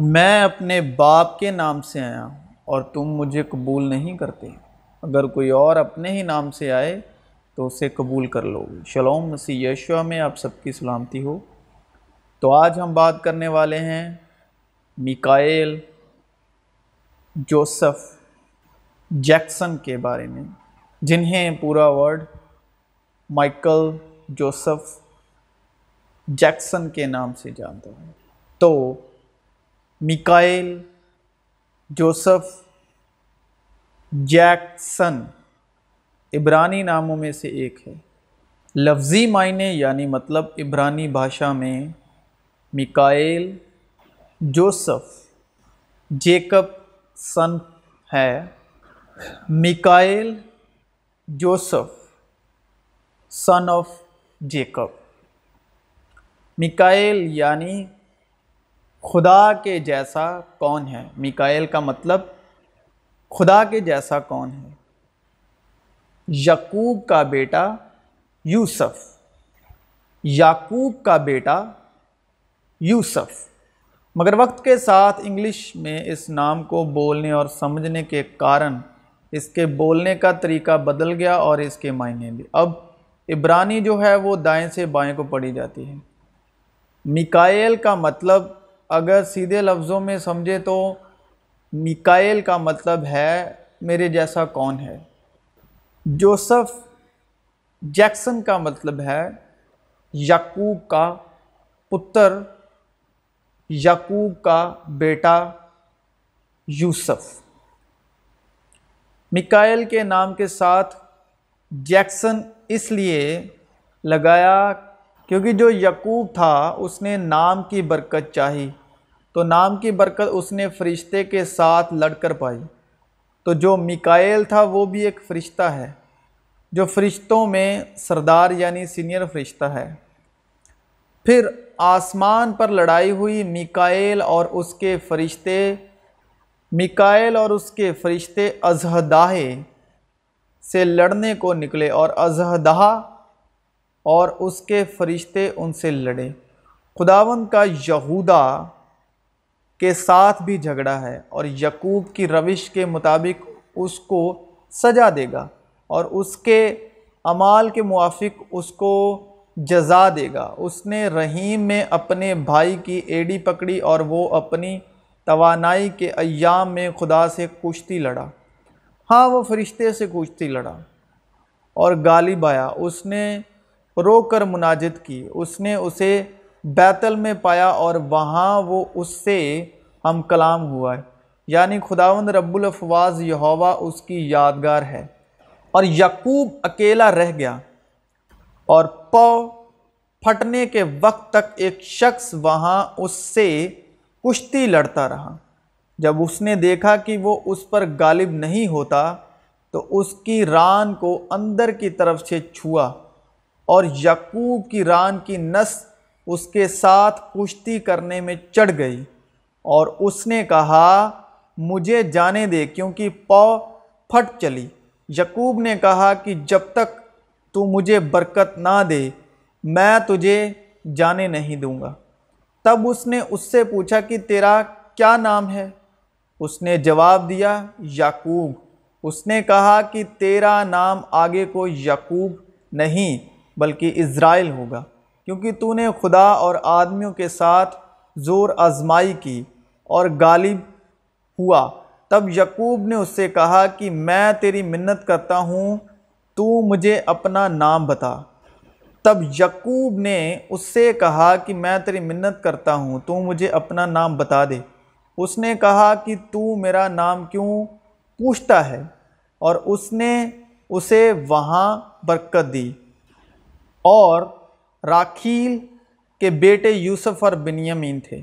मैं अपने बाप के नाम से आया और तुम मुझे कबूल नहीं करते अगर कोई और अपने ही नाम से आए तो उसे कबूल कर लोगे शलोम मसी यशुआ में आप सबकी सलामती हो तो आज हम बात करने वाले हैं मिकाइल जोसफ जैक्सन के बारे में जिन्हें पूरा वर्ड माइकल जोसफ जैक्सन के नाम से जानता हैं तो मिकाइल जोसफ जैक्सन इब्रानी नामों में से एक है लफ्ज़ी मायने यानी मतलब इब्रानी भाषा में मिकाइल जोसफ जेकब सन है Mikail Joseph son of Jacob Mikail यानी खुदा के जैसा कौन है मिकाइल का मतलब खुदा के जैसा कौन है यकूब का बेटा यूसफ़ याकूब का बेटा यूसफ़ मगर वक्त के साथ इंग्लिश में इस नाम को बोलने और समझने के कारण इसके बोलने का तरीका बदल गया और इसके मायने भी अब इब्रानी जो है वो दाएं से बाएं को पढ़ी जाती है मिकाइल का मतलब अगर सीधे लफ्ज़ों में समझे तो मिकाइल का मतलब है मेरे जैसा कौन है जोसफ जैक्सन का मतलब है याकूब का पुत्र याकूब का बेटा यूसफ़ मिकाइल के नाम के साथ जैक्सन इसलिए लगाया क्योंकि जो यकूब था उसने नाम की बरकत चाही तो नाम की बरकत उसने फ़रिश्ते के साथ लड़कर पाई तो जो मिकाइल था वो भी एक फ़रिश्ता है जो फ़रिश्तों में सरदार यानी सीनियर फ़रिश्ता है फिर आसमान पर लड़ाई हुई मिकाइल और उसके फ़रिश्ते मिकाइल और उसके फ़रिश्ते अजहदाहे से लड़ने को निकले और अजहदा और उसके फरिश्ते उनसे लड़े खुदावंद का यहूदा के साथ भी झगड़ा है और यकूब की रविश के मुताबिक उसको सजा देगा और उसके अमाल के मुआफिक उसको जजा देगा उसने रहीम में अपने भाई की एड़ी पकड़ी और वो अपनी तवानाई के अयाम में खुदा से कुश्ती लड़ा हाँ वो फरिश्ते से कुश्ती लड़ा और गालिब आया उसने रो कर मुनाजिद की उसने उसे बैतल में पाया और वहाँ वो उससे हम कलाम हुआ है यानी खुदावंद रब्बुल अफवाज यहोवा उसकी यादगार है और यकूब अकेला रह गया और पौ फटने के वक्त तक एक शख्स वहाँ उससे कुश्ती लड़ता रहा जब उसने देखा कि वो उस पर गालिब नहीं होता तो उसकी रान को अंदर की तरफ से छुआ और यकूब की रान की नस उसके साथ कुश्ती करने में चढ़ गई और उसने कहा मुझे जाने दे क्योंकि पौ फट चली यकूब ने कहा कि जब तक तू मुझे बरकत ना दे मैं तुझे जाने नहीं दूँगा तब उसने उससे पूछा कि तेरा क्या नाम है उसने जवाब दिया याकूब उसने कहा कि तेरा नाम आगे को याकूब नहीं बल्कि इज़राइल होगा क्योंकि तूने खुदा और आदमियों के साथ ज़ोर आजमाई की और गालिब हुआ तब यकूब ने उससे कहा कि मैं तेरी मिन्नत करता हूँ तू मुझे अपना नाम बता तब यकूब ने उससे कहा कि मैं तेरी मिन्नत करता हूँ तू मुझे अपना नाम बता दे उसने कहा कि तू मेरा नाम क्यों पूछता है और उसने उसे वहाँ बरकत दी और राखील के बेटे यूसुफ और बिनियमीन थे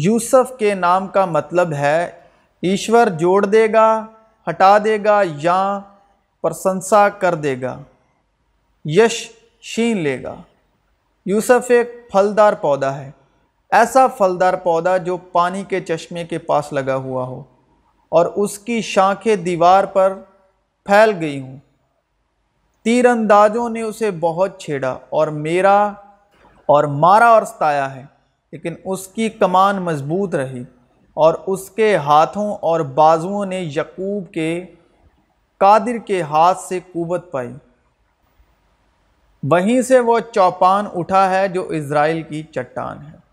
यूसुफ के नाम का मतलब है ईश्वर जोड़ देगा हटा देगा या प्रशंसा कर देगा यश छीन लेगा यूसुफ एक फलदार पौधा है ऐसा फलदार पौधा जो पानी के चश्मे के पास लगा हुआ हो और उसकी शाखें दीवार पर फैल गई हों तीरंदाजों ने उसे बहुत छेड़ा और मेरा और मारा और सताया है लेकिन उसकी कमान मजबूत रही और उसके हाथों और बाजुओं ने यकूब के कादिर के हाथ से कुवत पाई वहीं से वह चौपान उठा है जो इसराइल की चट्टान है